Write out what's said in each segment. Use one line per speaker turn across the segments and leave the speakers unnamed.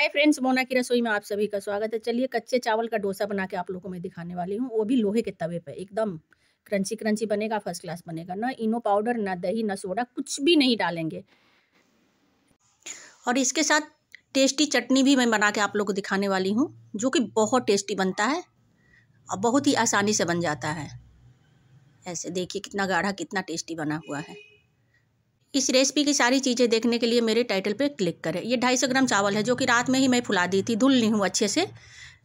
hi friends Mona की रसोई में आप सभी का स्वागत है चलिए कच्चे चावल का डोसा बना के आप लोगों को मैं दिखाने वाली हूँ वो भी लोहे के तवे पे एकदम क्रंची क्रंची बनेगा फर्स्ट क्लास बनेगा ना इनो पाउडर ना दही ना सोडा कुछ भी नहीं डालेंगे और इसके साथ टेस्टी चटनी भी मैं बना के आप लोग को दिखाने वाली हूँ जो कि बहुत टेस्टी बनता है और बहुत ही आसानी से बन जाता है ऐसे देखिए कितना गाढ़ा कितना टेस्टी बना हुआ है इस रेसिपी की सारी चीज़ें देखने के लिए मेरे टाइटल पर क्लिक करें ये ढाई सौ ग्राम चावल है जो कि रात में ही मैं फुला दी थी धुल नहीं हूँ अच्छे से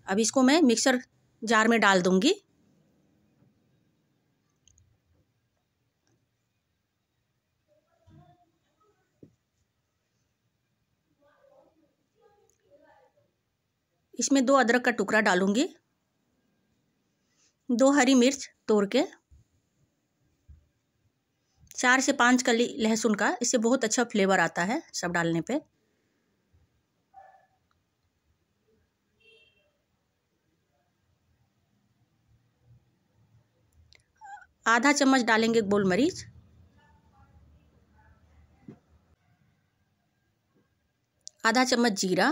अब इसको मैं मिक्सर जार में डाल दूँगी इसमें दो अदरक का टुकड़ा डालूंगी दो हरी मिर्च तोड़ के चार से पाँच कली लहसुन का इससे बहुत अच्छा फ्लेवर आता है सब डालने पे आधा चम्मच डालेंगे गोल मरीच आधा चम्मच जीरा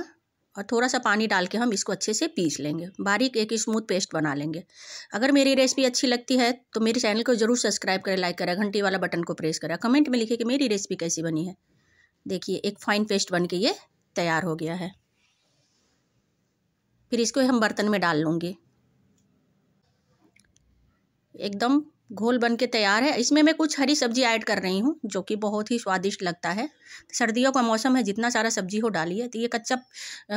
और थोड़ा सा पानी डाल के हम इसको अच्छे से पीस लेंगे बारीक एक स्मूथ पेस्ट बना लेंगे अगर मेरी रेसिपी अच्छी लगती है तो मेरे चैनल को ज़रूर सब्सक्राइब करें लाइक करें घंटी वाला बटन को प्रेस करें कमेंट में लिखे कि मेरी रेसिपी कैसी बनी है देखिए एक फाइन पेस्ट बन के ये तैयार हो गया है फिर इसको हम बर्तन में डाल लूँगी एकदम घोल बन के तैयार है इसमें मैं कुछ हरी सब्जी ऐड कर रही हूँ जो कि बहुत ही स्वादिष्ट लगता है सर्दियों का मौसम है जितना सारा सब्जी हो डालिए तो ये कच्चा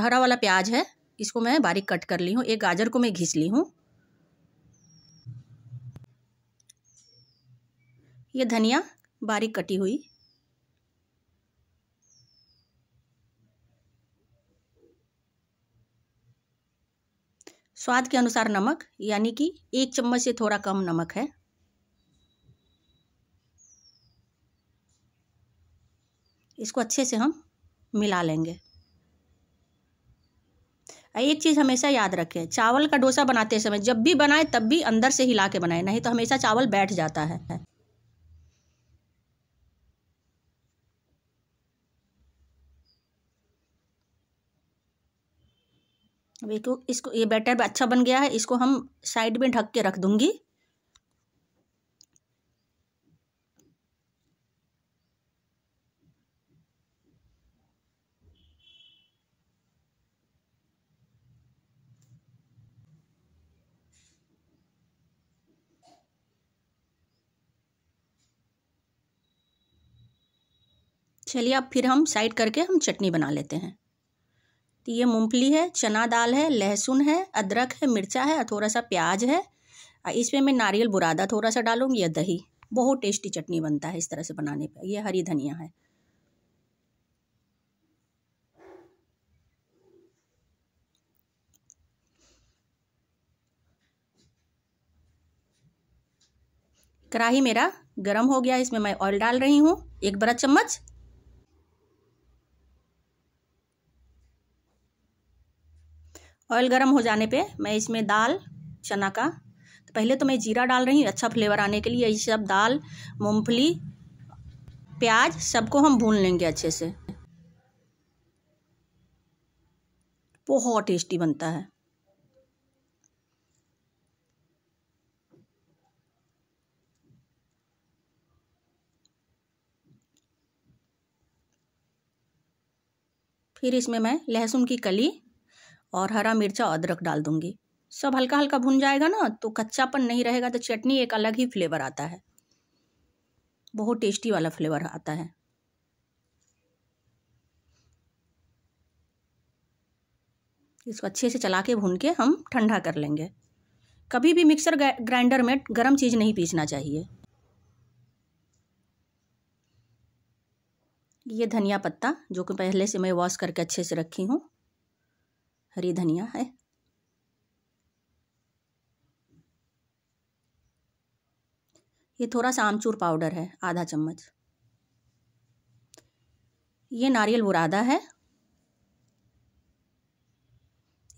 हरा वाला प्याज है इसको मैं बारीक कट कर ली हूँ एक गाजर को मैं घिस ली हूँ ये धनिया बारीक कटी हुई स्वाद के अनुसार नमक यानी कि एक चम्मच से थोड़ा कम नमक है इसको अच्छे से हम मिला लेंगे एक चीज़ हमेशा याद रखें चावल का डोसा बनाते समय जब भी बनाए तब भी अंदर से हिला के बनाए नहीं तो हमेशा चावल बैठ जाता है अब इसको इसको ये बैटर अच्छा बन गया है इसको हम साइड में ढक के रख दूंगी चलिए अब फिर हम साइड करके हम चटनी बना लेते हैं तो ये मूंगफली है चना दाल है लहसुन है अदरक है मिर्चा है और थोड़ा सा प्याज है और इसमें मैं नारियल बुरादा थोड़ा सा डालूँगी या दही बहुत टेस्टी चटनी बनता है इस तरह से बनाने पर यह हरी धनिया है कढ़ाही मेरा गरम हो गया इसमें मैं ऑयल डाल रही हूँ एक बड़ा चम्मच ऑयल गर्म हो जाने पे मैं इसमें दाल चना का तो पहले तो मैं जीरा डाल रही हूँ अच्छा फ्लेवर आने के लिए ये सब दाल मूंगफली प्याज सबको हम भून लेंगे अच्छे से बहुत टेस्टी बनता है फिर इसमें मैं लहसुन की कली और हरा मिर्चा अदरक डाल दूंगी सब हल्का हल्का भुन जाएगा ना तो कच्चापन नहीं रहेगा तो चटनी एक अलग ही फ्लेवर आता है बहुत टेस्टी वाला फ्लेवर आता है इसको अच्छे से चला के भून के हम ठंडा कर लेंगे कभी भी मिक्सर ग्राइंडर में गर्म चीज़ नहीं पीसना चाहिए ये धनिया पत्ता जो कि पहले से मैं वॉश करके अच्छे से रखी हूँ हरी धनिया है ये थोड़ा सा आमचूर पाउडर है आधा चम्मच ये नारियल बुरादा है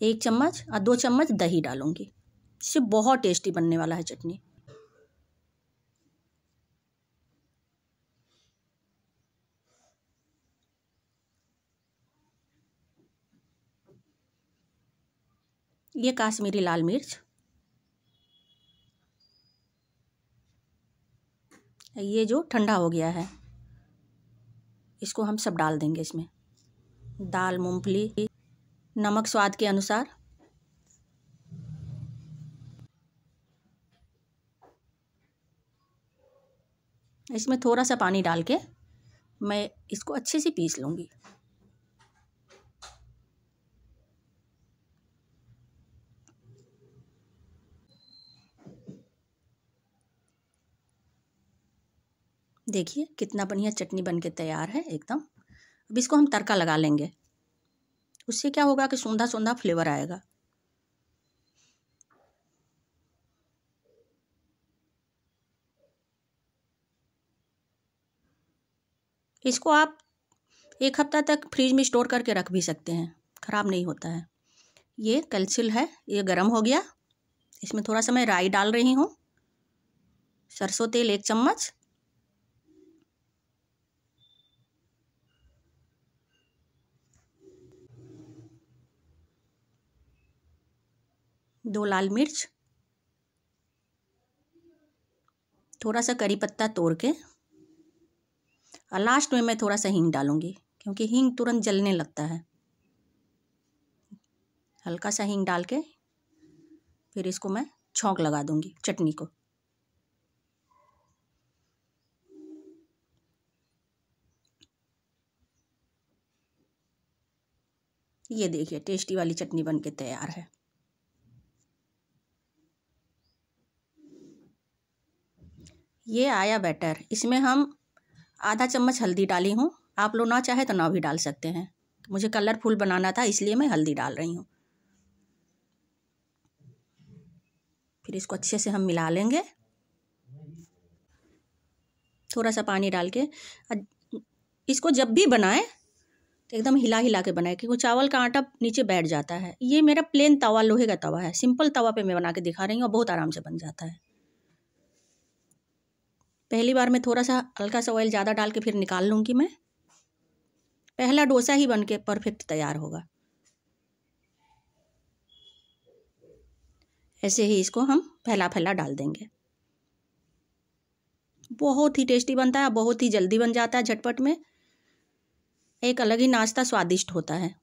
एक चम्मच और दो चम्मच दही डालूंगी इससे बहुत टेस्टी बनने वाला है चटनी ये काश्मीरी लाल मिर्च ये जो ठंडा हो गया है इसको हम सब डाल देंगे इसमें दाल मूंगफली नमक स्वाद के अनुसार इसमें थोड़ा सा पानी डाल के मैं इसको अच्छे से पीस लूँगी देखिए कितना बढ़िया चटनी बन के तैयार है एकदम अब इसको हम तड़का लगा लेंगे उससे क्या होगा कि सूंधा सौंधा फ्लेवर आएगा इसको आप एक हफ्ता तक फ्रिज में स्टोर करके रख भी सकते हैं ख़राब नहीं होता है ये कैल्सिल है ये गर्म हो गया इसमें थोड़ा सा मैं राई डाल रही हूँ सरसों तेल एक चम्मच दो लाल मिर्च थोड़ा सा करी पत्ता तोड़ के और लास्ट में मैं थोड़ा सा हींग डालूंगी क्योंकि हींग तुरंत जलने लगता है हल्का सा हींग डाल के फिर इसको मैं छौंक लगा दूंगी चटनी को ये देखिए टेस्टी वाली चटनी बन के तैयार है ये आया बैटर इसमें हम आधा चम्मच हल्दी डाली हूँ आप लोग ना चाहे तो ना भी डाल सकते हैं मुझे कलरफुल बनाना था इसलिए मैं हल्दी डाल रही हूँ फिर इसको अच्छे से हम मिला लेंगे थोड़ा सा पानी डाल के इसको जब भी बनाएं तो एकदम हिला हिला के बनाएं क्योंकि चावल का आटा नीचे बैठ जाता है ये मेरा प्लेन तवा लोहे का तवा है सिंपल तवा पे मैं बना के दिखा रही हूँ और बहुत आराम से बन जाता है पहली बार में थोड़ा सा हल्का सा ऑयल ज़्यादा डाल के फिर निकाल लूँगी मैं पहला डोसा ही बन के परफेक्ट तैयार होगा ऐसे ही इसको हम फैला फैला डाल देंगे बहुत ही टेस्टी बनता है बहुत ही जल्दी बन जाता है झटपट में एक अलग ही नाश्ता स्वादिष्ट होता है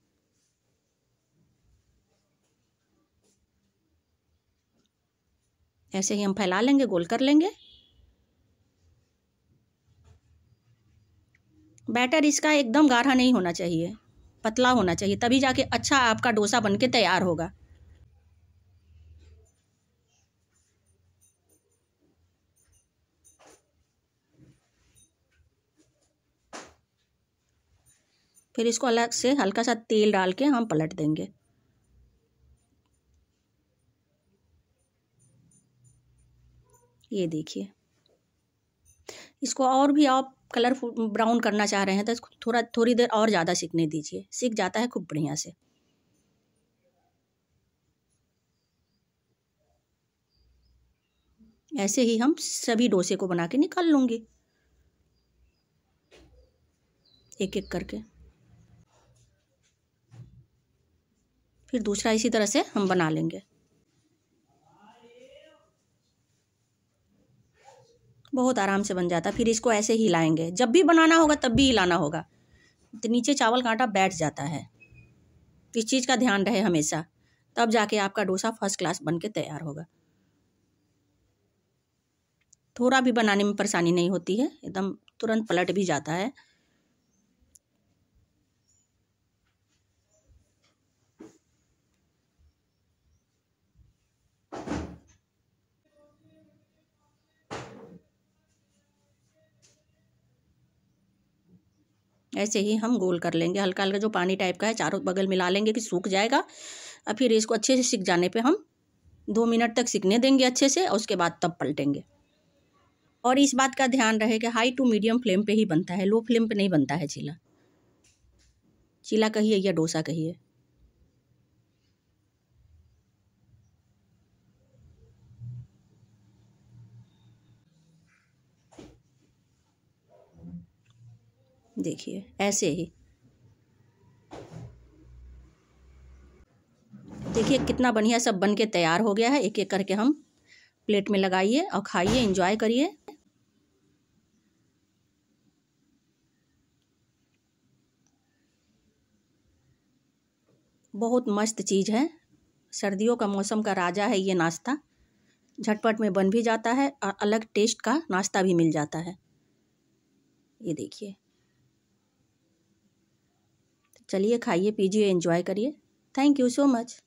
ऐसे ही हम फैला लेंगे गोल कर लेंगे बैटर इसका एकदम गाढ़ा नहीं होना चाहिए पतला होना चाहिए तभी जाके अच्छा आपका डोसा बनके तैयार होगा फिर इसको अलग से हल्का सा तेल डाल के हम पलट देंगे ये देखिए इसको और भी आप कलरफुल ब्राउन करना चाह रहे हैं तो इसको थोड़ा थोड़ी देर और ज़्यादा सीखने दीजिए सीख जाता है खूब बढ़िया से ऐसे ही हम सभी डोसे को बना के निकाल लूँगी एक एक करके फिर दूसरा इसी तरह से हम बना लेंगे बहुत आराम से बन जाता फिर इसको ऐसे ही हिलाएंगे जब भी बनाना होगा तब भी हिलाना होगा तो नीचे चावल का आटा बैठ जाता है तो इस चीज़ का ध्यान रहे हमेशा तब जाके आपका डोसा फर्स्ट क्लास बन के तैयार होगा थोड़ा भी बनाने में परेशानी नहीं होती है एकदम तुरंत पलट भी जाता है ऐसे ही हम गोल कर लेंगे हल्का हल्का जो पानी टाइप का है चारों बगल मिला लेंगे कि सूख जाएगा और फिर इसको अच्छे से सीख जाने पे हम दो मिनट तक सीखने देंगे अच्छे से और उसके बाद तब पलटेंगे और इस बात का ध्यान रहे कि हाई टू मीडियम फ्लेम पे ही बनता है लो फ्लेम पे नहीं बनता है चीला चीला कहिए या डोसा कहिए देखिए ऐसे ही देखिए कितना बढ़िया सब बन के तैयार हो गया है एक एक करके हम प्लेट में लगाइए और खाइए इंजॉय करिए बहुत मस्त चीज़ है सर्दियों का मौसम का राजा है ये नाश्ता झटपट में बन भी जाता है और अलग टेस्ट का नाश्ता भी मिल जाता है ये देखिए चलिए खाइए पीजिए एंजॉय करिए थैंक यू सो मच